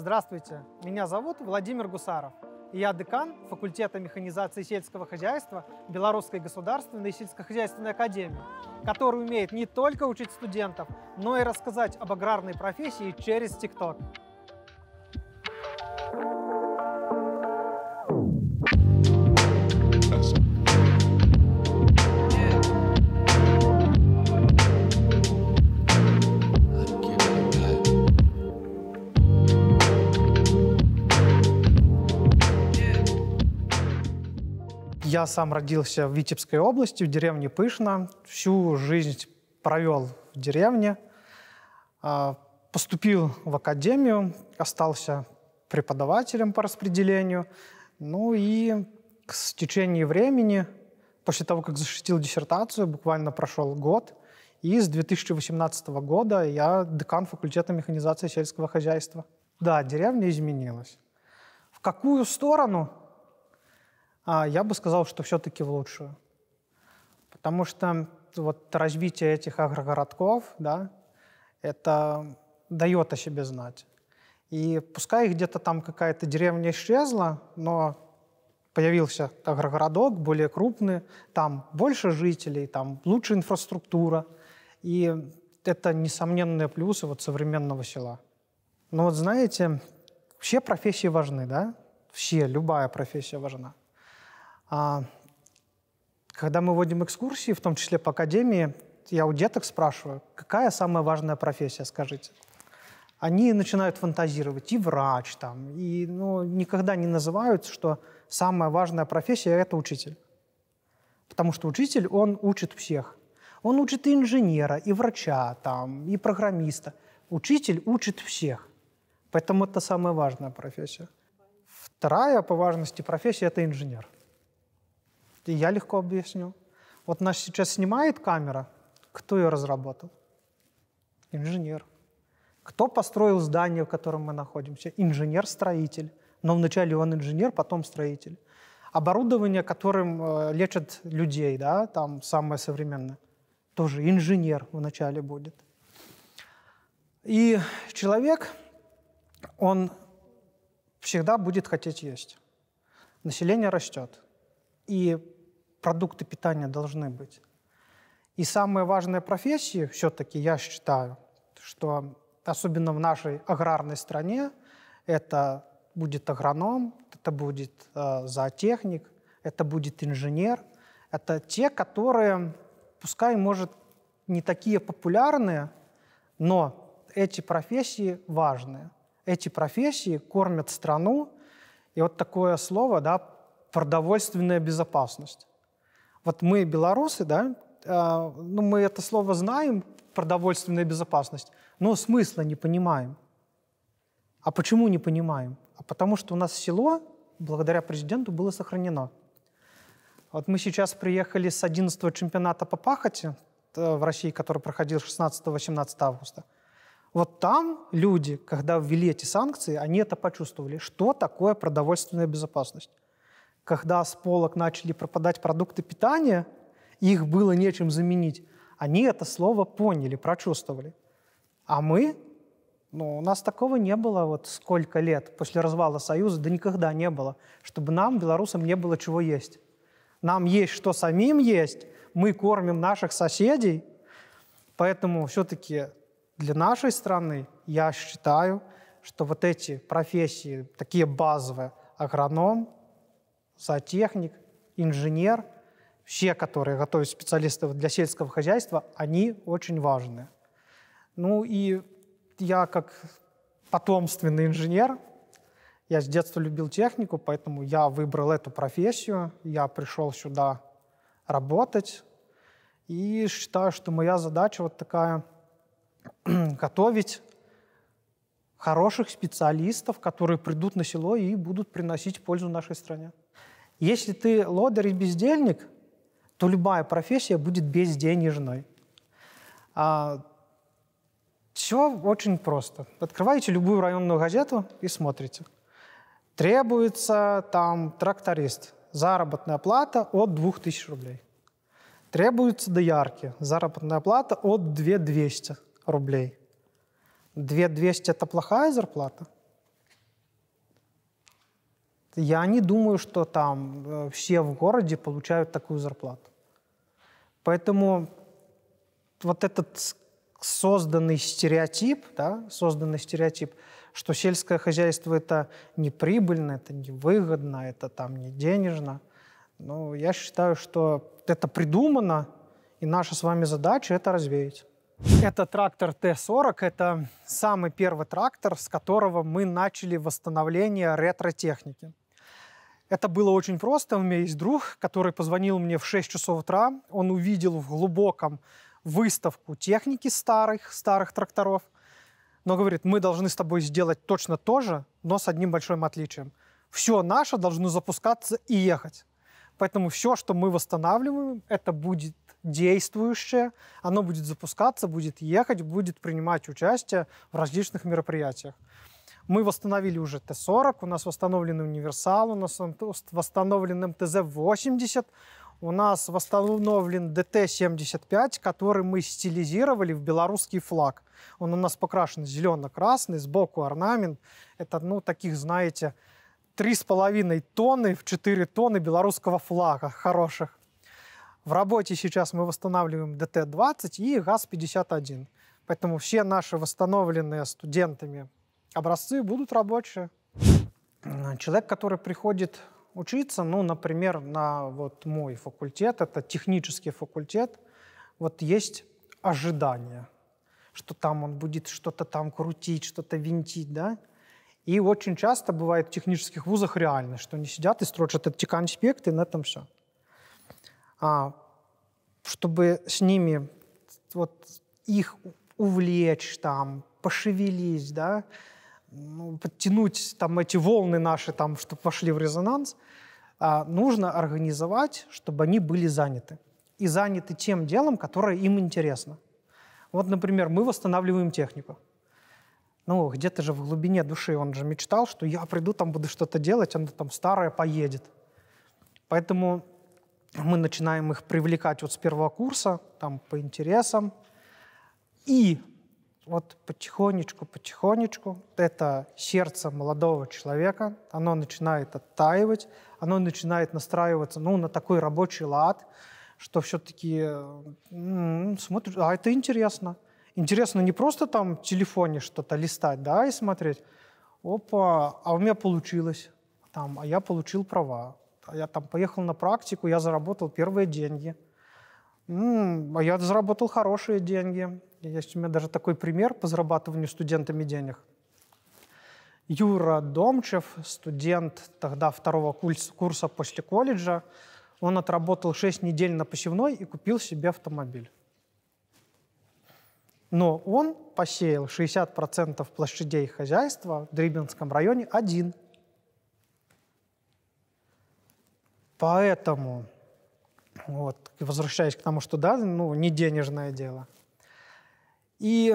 Здравствуйте, меня зовут Владимир Гусаров, и я декан факультета механизации сельского хозяйства Белорусской государственной сельскохозяйственной академии, который умеет не только учить студентов, но и рассказать об аграрной профессии через ТикТок. Я сам родился в Витебской области, в деревне Пышно. Всю жизнь провел в деревне. А, поступил в академию, остался преподавателем по распределению. Ну и с течением времени, после того, как защитил диссертацию, буквально прошел год, и с 2018 года я декан факультета механизации сельского хозяйства. Да, деревня изменилась. В какую сторону? а я бы сказал, что все-таки в лучшую. Потому что вот развитие этих агрогородков, да, это дает о себе знать. И пускай где-то там какая-то деревня исчезла, но появился агрогородок, более крупный, там больше жителей, там лучше инфраструктура. И это несомненные плюсы вот современного села. Но вот знаете, все профессии важны, да? Все, любая профессия важна. А, когда мы вводим экскурсии, в том числе по академии, я у деток спрашиваю, какая самая важная профессия, скажите? Они начинают фантазировать, и врач там, и ну, никогда не называют, что самая важная профессия – это учитель. Потому что учитель, он учит всех. Он учит и инженера, и врача, там, и программиста. Учитель учит всех. Поэтому это самая важная профессия. Вторая по важности профессия – это инженер. Я легко объясню. Вот нас сейчас снимает камера. Кто ее разработал? Инженер. Кто построил здание, в котором мы находимся? Инженер-строитель. Но вначале он инженер, потом строитель. Оборудование, которым э, лечат людей, да, там самое современное, тоже инженер вначале будет. И человек, он всегда будет хотеть есть. Население растет. И продукты питания должны быть. И самая важная профессия, все-таки я считаю, что особенно в нашей аграрной стране, это будет агроном, это будет э, зоотехник, это будет инженер. Это те, которые, пускай, может, не такие популярные, но эти профессии важные. Эти профессии кормят страну. И вот такое слово, да, продовольственная безопасность. Вот мы, белорусы, да, а, ну, мы это слово знаем, продовольственная безопасность, но смысла не понимаем. А почему не понимаем? А потому что у нас село, благодаря президенту, было сохранено. Вот мы сейчас приехали с 11-го чемпионата по пахоте э, в России, который проходил 16-18 августа. Вот там люди, когда ввели эти санкции, они это почувствовали, что такое продовольственная безопасность когда с полок начали пропадать продукты питания, их было нечем заменить, они это слово поняли, прочувствовали. А мы, ну, у нас такого не было вот сколько лет после развала Союза, да никогда не было, чтобы нам, белорусам, не было чего есть. Нам есть что самим есть, мы кормим наших соседей, поэтому все-таки для нашей страны я считаю, что вот эти профессии, такие базовые, агроном, сотехник, инженер, все, которые готовят специалистов для сельского хозяйства, они очень важны. Ну и я как потомственный инженер, я с детства любил технику, поэтому я выбрал эту профессию, я пришел сюда работать, и считаю, что моя задача вот такая – готовить хороших специалистов, которые придут на село и будут приносить пользу нашей стране. Если ты лодырь и бездельник, то любая профессия будет безденежной. А, все очень просто. Открываете любую районную газету и смотрите. Требуется там тракторист. Заработная плата от 2000 рублей. Требуются доярки. Заработная плата от 2200 рублей. 2200 – это плохая зарплата – я не думаю, что там э, все в городе получают такую зарплату. Поэтому вот этот созданный стереотип, да, созданный стереотип, что сельское хозяйство это не прибыльно, это не выгодно, это там не денежно. Ну, я считаю, что это придумано, и наша с вами задача это развеять. Это трактор Т-40, это самый первый трактор, с которого мы начали восстановление ретро-техники. Это было очень просто. У меня есть друг, который позвонил мне в 6 часов утра. Он увидел в глубоком выставку техники старых, старых тракторов. Но говорит, мы должны с тобой сделать точно то же, но с одним большим отличием. Все наше должно запускаться и ехать. Поэтому все, что мы восстанавливаем, это будет действующее, оно будет запускаться, будет ехать, будет принимать участие в различных мероприятиях. Мы восстановили уже Т-40, у нас восстановлен универсал, у нас восстановлен МТЗ-80, у нас восстановлен ДТ-75, который мы стилизировали в белорусский флаг. Он у нас покрашен зелено-красный, сбоку орнамент. Это, ну, таких, знаете, 3,5 тонны в 4 тонны белорусского флага хороших. В работе сейчас мы восстанавливаем ДТ-20 и ГАЗ-51. Поэтому все наши восстановленные студентами образцы будут рабочие. Э, человек, который приходит учиться, ну, например, на вот мой факультет, это технический факультет, вот есть ожидание, что там он будет что-то там крутить, что-то винтить, да, и очень часто бывает в технических вузах реально, что они сидят и строчат эти конспекты, и на этом все. А, чтобы с ними вот их увлечь там, пошевелись, да, ну, подтянуть там эти волны наши, там, чтобы вошли в резонанс, а, нужно организовать, чтобы они были заняты. И заняты тем делом, которое им интересно. Вот, например, мы восстанавливаем технику. Ну, где-то же в глубине души он же мечтал, что я приду, там буду что-то делать, она там старая поедет. Поэтому мы начинаем их привлекать вот с первого курса, там, по интересам. И вот потихонечку, потихонечку это сердце молодого человека, оно начинает оттаивать, оно начинает настраиваться, ну, на такой рабочий лад, что все-таки смотришь, а это интересно. Интересно не просто там в телефоне что-то листать, да, и смотреть, опа, а у меня получилось, там, а я получил права, а я там поехал на практику, я заработал первые деньги, М -м, а я заработал хорошие деньги, есть у меня даже такой пример по зарабатыванию студентами денег. Юра Домчев, студент тогда второго курса после колледжа, он отработал 6 недель на посевной и купил себе автомобиль. Но он посеял 60% площадей хозяйства в Дрибинском районе один. Поэтому, вот, возвращаясь к тому, что да, ну, не денежное дело – и,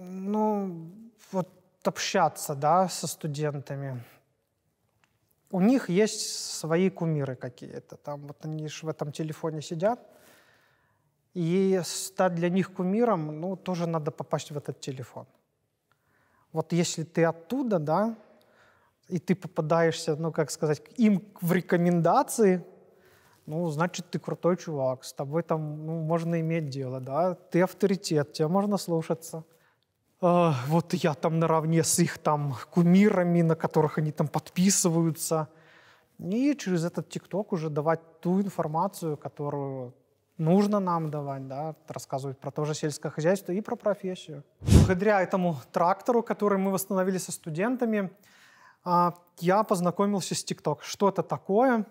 ну, вот общаться, да, со студентами. У них есть свои кумиры какие-то. Там вот они же в этом телефоне сидят. И стать для них кумиром, ну, тоже надо попасть в этот телефон. Вот если ты оттуда, да, и ты попадаешься, ну, как сказать, им в рекомендации, ну, значит, ты крутой чувак, с тобой там ну, можно иметь дело, да, ты авторитет, тебя можно слушаться. Э, вот я там наравне с их там кумирами, на которых они там подписываются. И через этот ТикТок уже давать ту информацию, которую нужно нам давать, да, рассказывать про то же сельское хозяйство и про профессию. Благодаря этому трактору, который мы восстановили со студентами, а, я познакомился с ТикТок. Что это такое?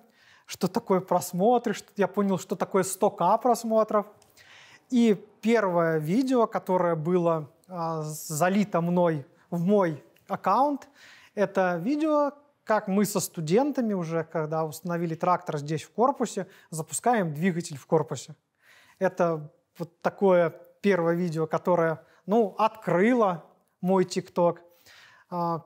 что такое просмотры, что я понял, что такое 100к просмотров. И первое видео, которое было э, залито мной в мой аккаунт, это видео, как мы со студентами уже, когда установили трактор здесь в корпусе, запускаем двигатель в корпусе. Это вот такое первое видео, которое, ну, открыло мой ТикТок. А,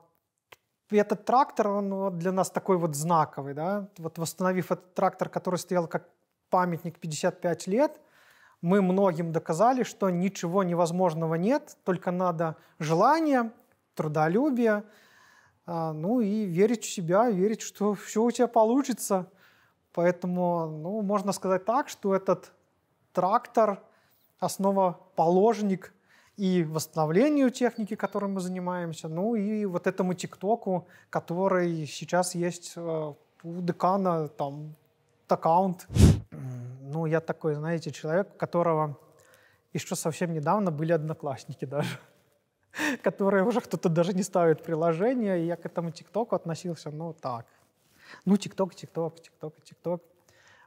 этот трактор, он для нас такой вот знаковый, да. Вот восстановив этот трактор, который стоял как памятник 55 лет, мы многим доказали, что ничего невозможного нет, только надо желание, трудолюбие, а, ну и верить в себя, верить, что все у тебя получится. Поэтому, ну, можно сказать так, что этот трактор – основоположник и восстановлению техники, которой мы занимаемся, ну и вот этому ТикТоку, который сейчас есть э, у декана, там, аккаунт. Ну, я такой, знаете, человек, у которого еще совсем недавно были одноклассники даже которые уже кто-то даже не ставит приложение, и я к этому ТикТоку относился, ну, так. Ну, ТикТок, ТикТок, ТикТок, ТикТок.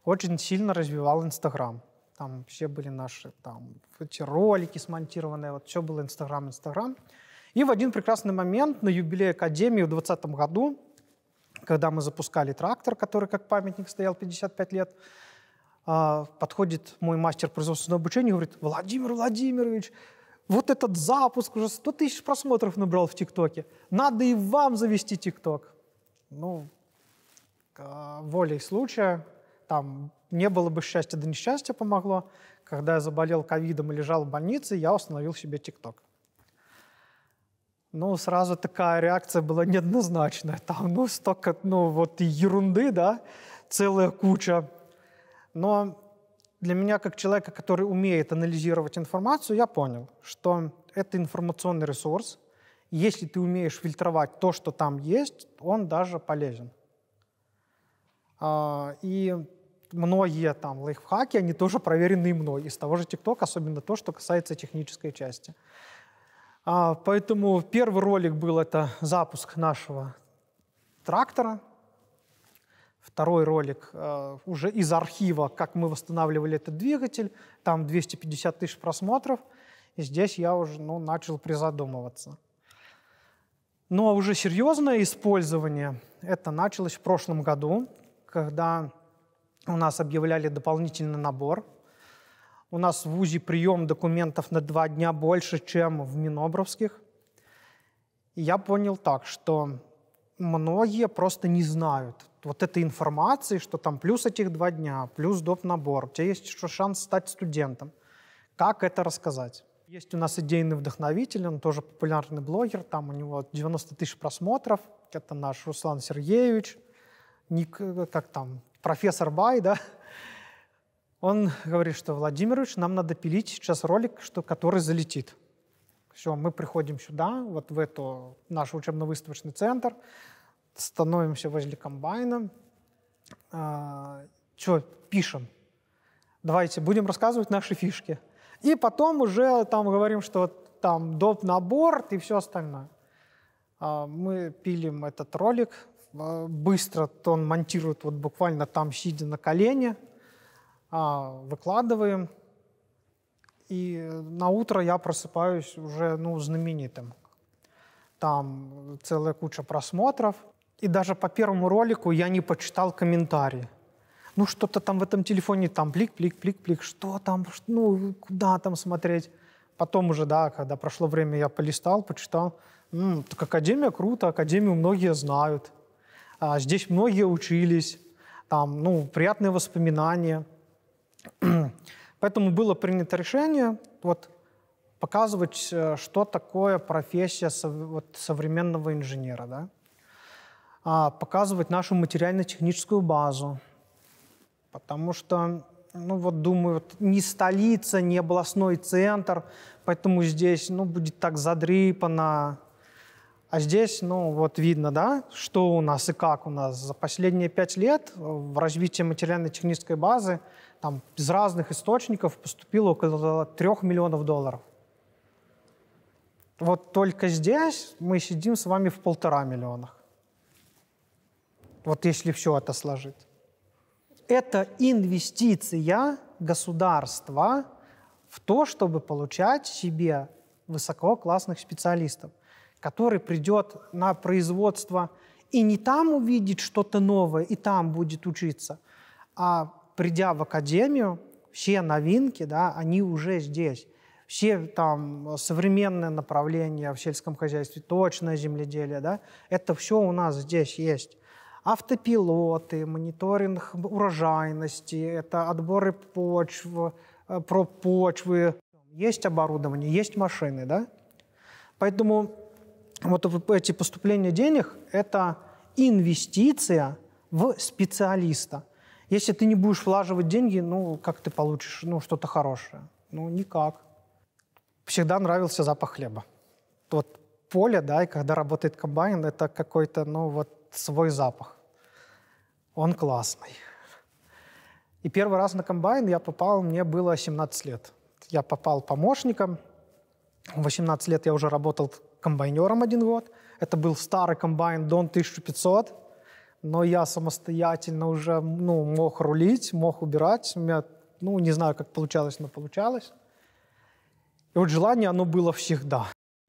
Очень сильно развивал Инстаграм. Там все были наши там, эти ролики смонтированные, вот все было Инстаграм, Инстаграм. И в один прекрасный момент на юбилей Академии в 2020 году, когда мы запускали трактор, который как памятник стоял 55 лет, а, подходит мой мастер производственного обучения и говорит, Владимир Владимирович, вот этот запуск уже 100 тысяч просмотров набрал в ТикТоке. Надо и вам завести ТикТок. Ну, волей случая там не было бы счастья, да несчастье помогло. Когда я заболел ковидом и лежал в больнице, я установил себе ТикТок. Ну, сразу такая реакция была неоднозначная. Там, ну, столько, ну, вот и ерунды, да, целая куча. Но для меня, как человека, который умеет анализировать информацию, я понял, что это информационный ресурс. Если ты умеешь фильтровать то, что там есть, он даже полезен. А, и многие там лайфхаки, они тоже проверены мной из того же ТикТок особенно то, что касается технической части. А, поэтому первый ролик был это запуск нашего трактора. Второй ролик э, уже из архива, как мы восстанавливали этот двигатель. Там 250 тысяч просмотров. И здесь я уже ну, начал призадумываться. Ну а уже серьезное использование это началось в прошлом году, когда у нас объявляли дополнительный набор. У нас в УЗИ прием документов на два дня больше, чем в Минобровских. И я понял так, что многие просто не знают вот этой информации, что там плюс этих два дня, плюс доп. набор, у тебя есть еще шанс стать студентом. Как это рассказать? Есть у нас идейный вдохновитель, он тоже популярный блогер, там у него 90 тысяч просмотров, это наш Руслан Сергеевич, ник, э, как там, профессор Бай, да, он говорит, что Владимирович, нам надо пилить сейчас ролик, что, который залетит. Все, мы приходим сюда, вот в эту, наш учебно-выставочный центр, становимся возле комбайна, а, что, пишем. Давайте, будем рассказывать наши фишки. И потом уже там говорим, что там доп набор и все остальное. А, мы пилим этот ролик, а, быстро он монтирует вот буквально там, сидя на колене, а, выкладываем. И на утро я просыпаюсь уже ну, знаменитым. Там целая куча просмотров. И даже по первому ролику я не почитал комментарии. Ну, что-то там в этом телефоне, там плик, плик, плик, плик, что там, ну, куда там смотреть. Потом уже, да, когда прошло время, я полистал, почитал. М-м, так Академия круто, Академию многие знают. А, здесь многие учились, там, ну, приятные воспоминания. Поэтому было принято решение вот, показывать, э, что такое профессия со, вот, современного инженера, да? а, показывать нашу материально-техническую базу, потому что, ну вот думаю, вот, не столица, не областной центр, поэтому здесь ну, будет так задрипано, а здесь, ну, вот видно, да, что у нас и как у нас. За последние пять лет э, в развитии материально-технической базы там из разных источников поступило около трех миллионов долларов. Вот только здесь мы сидим с вами в полтора миллионах. Вот если все это сложить. Это инвестиция государства в то, чтобы получать себе высококлассных специалистов который придет на производство и не там увидит что-то новое, и там будет учиться, а придя в академию, все новинки, да, они уже здесь. Все там современные направления в сельском хозяйстве, точное земледелие, да, это все у нас здесь есть. Автопилоты, мониторинг урожайности, это отборы почв, э, проб почвы. Есть оборудование, есть машины, да. Поэтому вот эти поступления денег – это инвестиция в специалиста. Если ты не будешь влаживать деньги, ну, как ты получишь ну, что-то хорошее? Ну, никак. Всегда нравился запах хлеба. Вот поле, да, и когда работает комбайн, это какой-то, ну, вот свой запах. Он классный. И первый раз на комбайн я попал, мне было 17 лет. Я попал помощником. В 18 лет я уже работал комбайнером один год. Это был старый комбайн Дон 1500, но я самостоятельно уже ну, мог рулить, мог убирать. У меня, ну, не знаю, как получалось, но получалось. И вот желание, оно было всегда.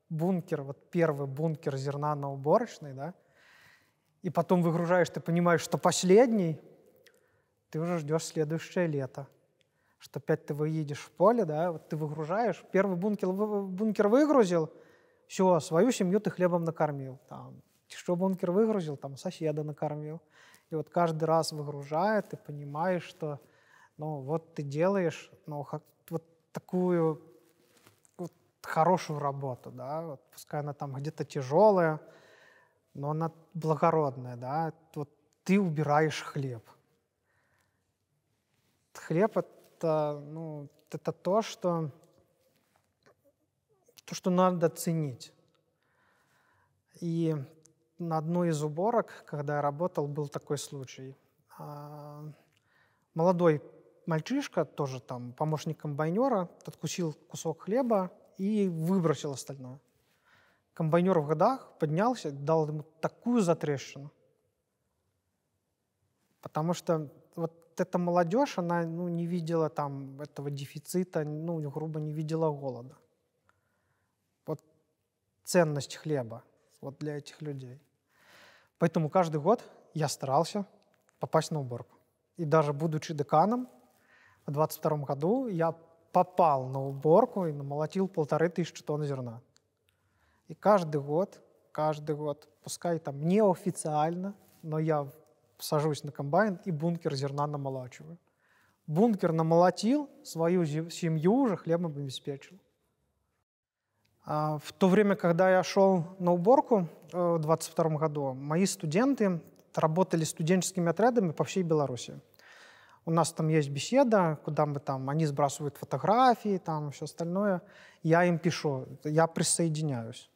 Бункер, вот первый бункер зерна на уборочной, да, и потом выгружаешь, ты понимаешь, что последний, ты уже ждешь следующее лето, что опять ты выедешь в поле, да, вот ты выгружаешь, первый бункер, бункер выгрузил – все, свою семью ты хлебом накормил, там, что бункер выгрузил, там, соседа накормил. И вот каждый раз выгружая, ты понимаешь, что, ну, вот ты делаешь, ну, вот такую вот, хорошую работу, да, вот, пускай она там где-то тяжелая, но она благородная, да, вот ты убираешь хлеб. Хлеб — это, ну, это то, что то, что надо ценить. И на одной из уборок, когда я работал, был такой случай. А, молодой мальчишка, тоже там помощник комбайнера, откусил кусок хлеба и выбросил остальное. Комбайнер в годах поднялся, дал ему такую затрещину. Потому что вот эта молодежь, она ну, не видела там этого дефицита, ну, грубо не видела голода ценность хлеба вот для этих людей. Поэтому каждый год я старался попасть на уборку. И даже будучи деканом, в 22 году я попал на уборку и намолотил полторы тысячи тонн зерна. И каждый год, каждый год, пускай там неофициально, но я сажусь на комбайн и бункер зерна намолачиваю. Бункер намолотил, свою семью уже хлебом обеспечил. А, в то время, когда я шел на уборку э, в 22 году, мои студенты работали студенческими отрядами по всей Беларуси. У нас там есть беседа, куда мы там, они сбрасывают фотографии, там все остальное. Я им пишу, я присоединяюсь.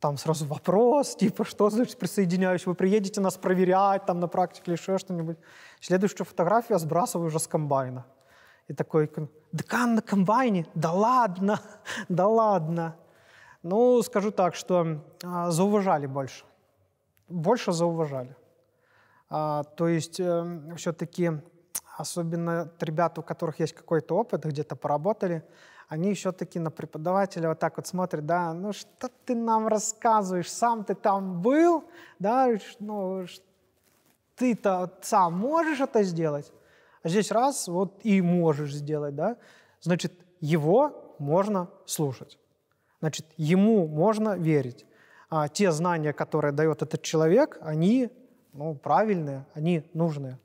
Там сразу вопрос, типа, что значит присоединяюсь, вы приедете нас проверять там на практике или еще что-нибудь. Следующую фотографию я сбрасываю уже с комбайна. И такой, декан на комбайне? Да ладно, да ладно. Ну, скажу так, что а, зауважали больше. Больше зауважали. А, то есть э, эм, все-таки, особенно от ребят, у которых есть какой-то опыт, где-то поработали, они все-таки на преподавателя вот так вот смотрят, да, ну что ты нам рассказываешь, сам ты там был, да, ну ты-то сам можешь это сделать? А здесь раз, вот и можешь сделать, да? Значит, его можно слушать. Значит, ему можно верить. А те знания, которые дает этот человек, они ну, правильные, они нужные.